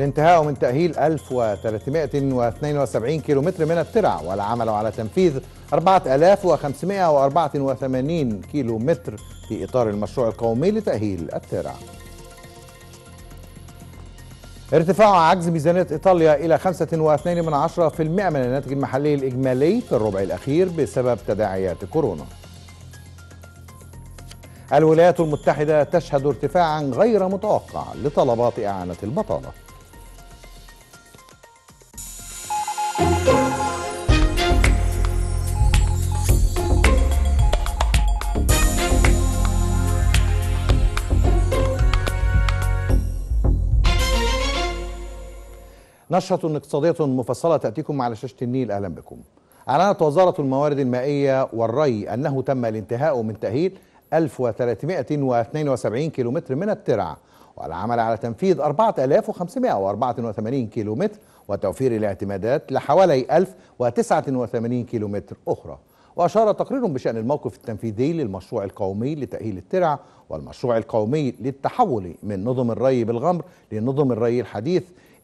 لانتهاء من تأهيل 1372 كيلومتر من الترع والعمل على تنفيذ 4584 كيلومتر في إطار المشروع القومي لتأهيل الترع ارتفاع عجز ميزانية إيطاليا إلى 5.2% من الناتج المحلي الإجمالي في الربع الأخير بسبب تداعيات كورونا الولايات المتحدة تشهد ارتفاعا غير متوقع لطلبات إعانة البطالة نشرة اقتصادية مفصلة تأتيكم على شاشة النيل أهلا بكم أعلنت وزارة الموارد المائية والري أنه تم الانتهاء من تأهيل 1372 كيلومتر من الترع والعمل على تنفيذ 4584 كيلومتر وتوفير الاعتمادات لحوالي 1089 كيلومتر أخرى وأشار تقرير بشأن الموقف التنفيذي للمشروع القومي لتأهيل الترع والمشروع القومي للتحول من نظم الري بالغمر لنظم الري الحديث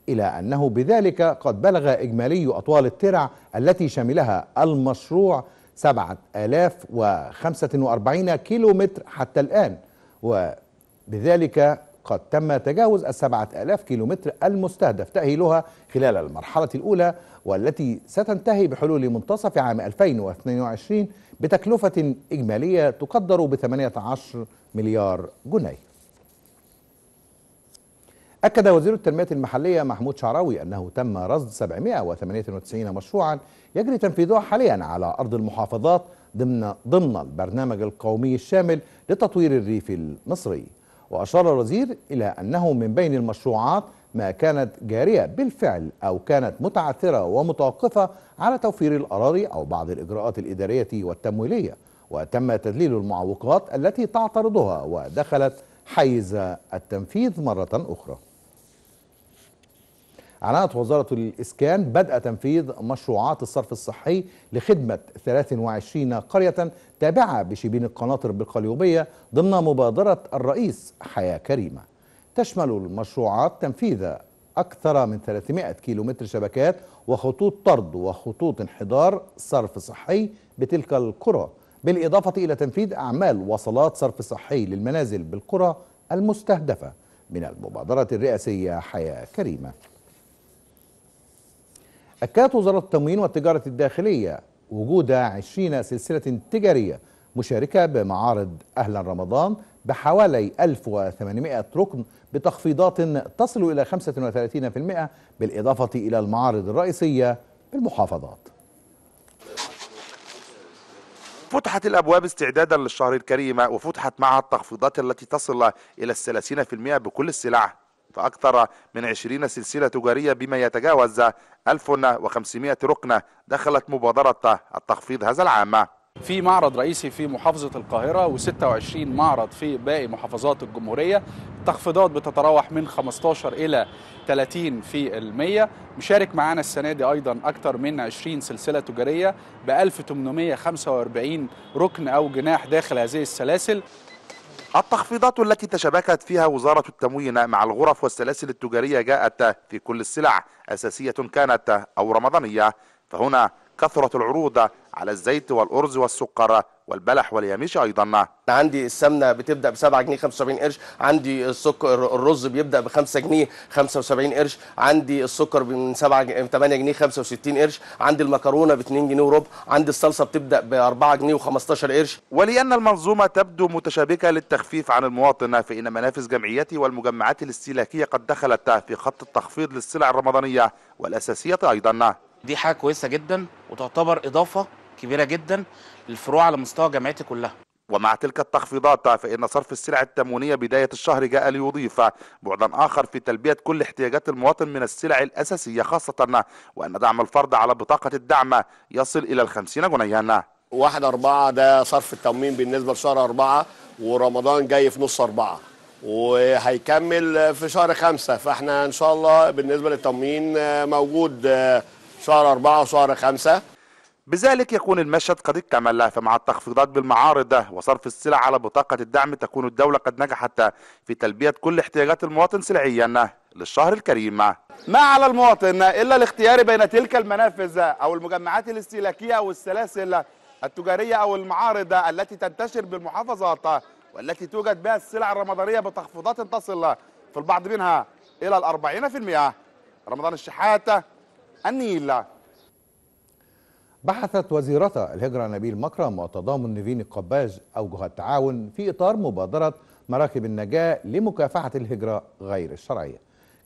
إلى أنه بذلك قد بلغ إجمالي أطوال الترع التي شملها المشروع 7045 كيلو متر حتى الآن وبذلك قد تم تجاوز ال 7000 كيلومتر المستهدف تأهيلها خلال المرحلة الأولى والتي ستنتهي بحلول منتصف عام 2022 بتكلفة إجمالية تقدر ب 18 مليار جنيه أكد وزير التنمية المحلية محمود شعراوي أنه تم رصد 798 مشروعا يجري تنفيذها حاليا على أرض المحافظات ضمن ضمن البرنامج القومي الشامل لتطوير الريف المصري وأشار الوزير إلى أنه من بين المشروعات ما كانت جارية بالفعل أو كانت متعثرة ومتوقفة على توفير الأراضي أو بعض الإجراءات الإدارية والتمويلية وتم تذليل المعوقات التي تعترضها ودخلت حيز التنفيذ مرة أخرى أعلنت وزارة الإسكان بدء تنفيذ مشروعات الصرف الصحي لخدمة 23 قرية تابعة بشبين القناطر بالقليوبية ضمن مبادرة الرئيس حياة كريمة تشمل المشروعات تنفيذ أكثر من 300 كيلومتر شبكات وخطوط طرد وخطوط انحدار صرف صحي بتلك القرى بالإضافة إلى تنفيذ أعمال وصلات صرف صحي للمنازل بالقرى المستهدفة من المبادرة الرئاسية حياة كريمة أكدت وزارة التموين والتجارة الداخلية وجود 20 سلسلة تجارية مشاركة بمعارض أهلا رمضان بحوالي 1800 ركن بتخفيضات تصل إلى 35% بالإضافة إلى المعارض الرئيسية بالمحافظات فتحت الأبواب استعدادا للشهر الكريم وفتحت معها التخفيضات التي تصل إلى 30% بكل السلع فأكثر من 20 سلسلة تجارية بما يتجاوز 1500 ركنة دخلت مبادرة التخفيض هذا العام في معرض رئيسي في محافظة القاهرة و26 معرض في باقي محافظات الجمهورية التخفيضات بتتراوح من 15 إلى 30 في المية مشارك معانا السنة دي أيضا أكثر من 20 سلسلة تجارية ب 1845 ركن أو جناح داخل هذه السلاسل التخفيضات التي تشابكت فيها وزارة التموين مع الغرف والسلاسل التجارية جاءت في كل السلع أساسية كانت أو رمضانية فهنا كثرة العروض على الزيت والأرز والسكر والبلح واليامشي أيضا عندي السمنة بتبدأ ب 7 جنيه 75 قرش عندي السكر الرز بيبدأ ب 5 جنيه 75 قرش عندي السكر من 7 جنيه 8 جنيه 65 قرش عندي المكرونة ب 2 جنيه وربع عندي الصلصة بتبدأ ب 4 جنيه و15 قرش ولأن المنظومة تبدو متشابكة للتخفيف عن المواطن فإن منافس جمعيته والمجمعات الاستهلاكية قد دخلت في خط التخفيض للسلع الرمضانية والأساسية أيضا دي حاجه كويسه جدا وتعتبر اضافه كبيره جدا للفروع على مستوى جامعتي كلها ومع تلك التخفيضات فإن صرف السلع التموينية بداية الشهر جاء ليضيف بعدا آخر في تلبية كل احتياجات المواطن من السلع الأساسية خاصة وأن دعم الفرد على بطاقة الدعم يصل إلى الخمسين جنيها واحد أربعة ده صرف التموين بالنسبة لشهر أربعة ورمضان جاي في نص أربعة وهيكمل في شهر خمسة فإحنا إن شاء الله بالنسبة للتموين موجود شهر أربعة وشهر خمسة بذلك يكون المشهد قد اكتمل فمع التخفيضات بالمعارض وصرف السلع على بطاقة الدعم تكون الدولة قد نجحت في تلبية كل احتياجات المواطن سلعيا للشهر الكريم ما على المواطن إلا الاختيار بين تلك المنافذ أو المجمعات الاستهلاكية أو السلاسل التجارية أو المعارض التي تنتشر بالمحافظات والتي توجد بها السلع الرمضانية بتخفيضات تصل في البعض منها إلى الأربعين في المئة رمضان الشحات النيل بحثت وزيرتا الهجرة نبيل مكرم وتضامن نيفين القباج أوجه التعاون في إطار مبادرة مراكب النجاة لمكافحة الهجرة غير الشرعية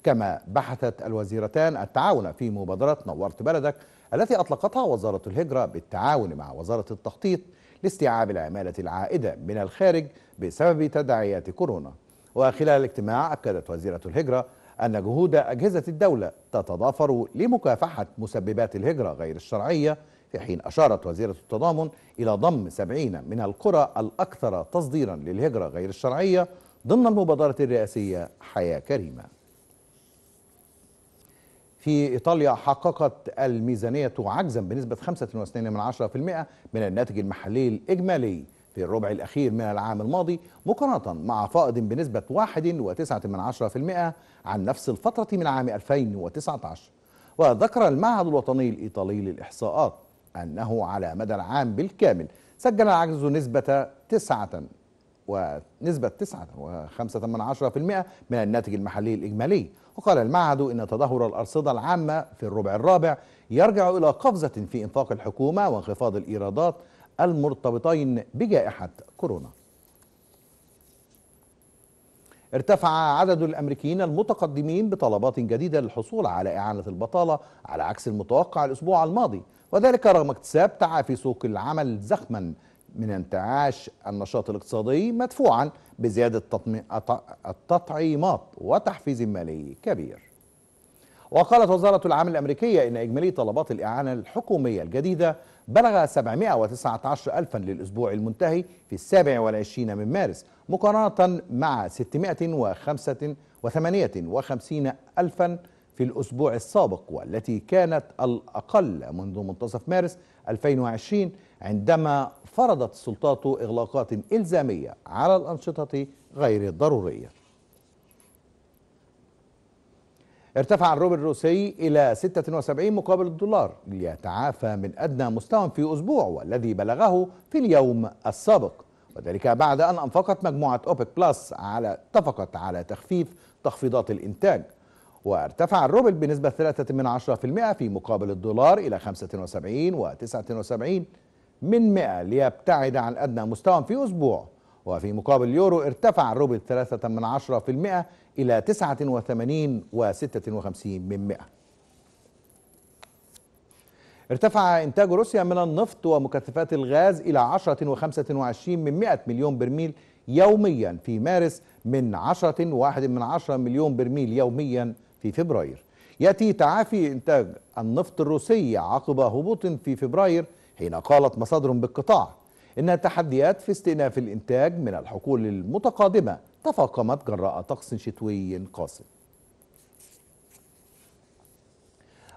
كما بحثت الوزيرتان التعاون في مبادرة نورت بلدك التي أطلقتها وزارة الهجرة بالتعاون مع وزارة التخطيط لاستيعاب العمالة العائدة من الخارج بسبب تداعيات كورونا وخلال الاجتماع أكدت وزيرة الهجرة أن جهود أجهزة الدولة تتضافر لمكافحة مسببات الهجرة غير الشرعية في حين أشارت وزيرة التضامن إلى ضم سبعين من القرى الأكثر تصديرا للهجرة غير الشرعية ضمن المبادرة الرئاسية حياة كريمة في إيطاليا حققت الميزانية عجزا بنسبة 5.2% من الناتج المحلي الإجمالي في الربع الأخير من العام الماضي مقارنة مع فائض بنسبة 1.9% عن نفس الفترة من عام 2019 وذكر المعهد الوطني الإيطالي للإحصاءات أنه على مدى العام بالكامل سجل العجز نسبة 9 ونسبة 9.5% من الناتج المحلي الإجمالي وقال المعهد إن تدهور الأرصدة العامة في الربع الرابع يرجع إلى قفزة في إنفاق الحكومة وانخفاض الإيرادات المرتبطين بجائحة كورونا ارتفع عدد الأمريكيين المتقدمين بطلبات جديدة للحصول على إعانة البطالة على عكس المتوقع الأسبوع الماضي وذلك رغم اكتساب تعافي سوق العمل زخما من انتعاش النشاط الاقتصادي مدفوعا بزيادة التطعيمات وتحفيز مالي كبير وقالت وزارة العمل الأمريكية إن إجمالي طلبات الإعانة الحكومية الجديدة بلغ 719 ألفا للأسبوع المنتهي في السابع والعشرين من مارس مقارنة مع 658 ألفا في الأسبوع السابق والتي كانت الأقل منذ منتصف مارس 2020 عندما فرضت السلطات إغلاقات إلزامية على الأنشطة غير الضرورية ارتفع الروبل الروسي إلى 76 مقابل الدولار ليتعافى من أدنى مستوى في أسبوع والذي بلغه في اليوم السابق وذلك بعد أن أنفقت مجموعة أوبك بلس على اتفقت على تخفيف تخفيضات الإنتاج وارتفع الروبل بنسبة 3 في مقابل الدولار إلى 75 و 79 من 100 ليبتعد عن أدنى مستوى في أسبوع وفي مقابل اليورو ارتفع الروبل ثلاثة من المئة إلى وثمانين وستة وخمسين من مئة ارتفع إنتاج روسيا من النفط ومكثفات الغاز إلى عشرة وخمسة وعشرين من مئة مليون برميل يوميا في مارس من عشرة واحد من عشرة مليون برميل يوميا في فبراير يأتي تعافي إنتاج النفط الروسي عقب هبوط في فبراير حين قالت مصادر بالقطاع إنها تحديات في استئناف الإنتاج من الحقول المتقادمة تفاقمت جراء طقس شتوي قاسي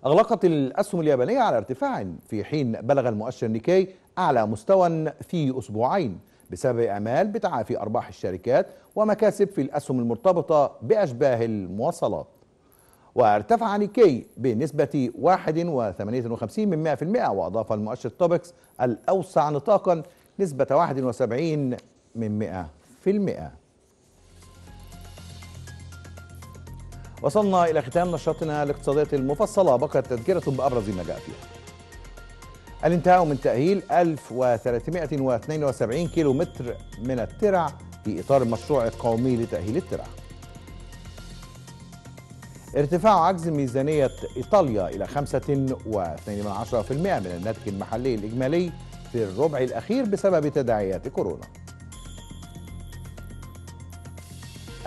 أغلقت الأسهم اليابانية على ارتفاع في حين بلغ المؤشر نيكي أعلى مستوى في أسبوعين بسبب أعمال بتعافي أرباح الشركات ومكاسب في الأسهم المرتبطة بأشباه المواصلات وارتفع نيكي بنسبة 1.58% وأضاف المؤشر توبكس الأوسع نطاقا نسبة 71 من 100 في المئة وصلنا إلى ختام نشاطنا الاقتصادية المفصلة بقيت تذكرة بأبرز ما جاء فيها الانتهاء من تأهيل 1372 كيلو متر من الترع في إطار المشروع القومي لتأهيل الترع ارتفاع عجز ميزانية إيطاليا إلى 5.2% من الناتج المحلي الإجمالي في الربع الأخير بسبب تداعيات كورونا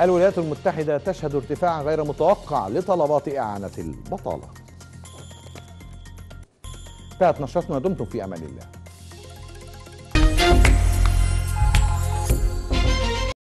الولايات المتحدة تشهد ارتفاعا غير متوقع لطلبات إعانة البطالة انتهت نشرتنا دمتم في أمان الله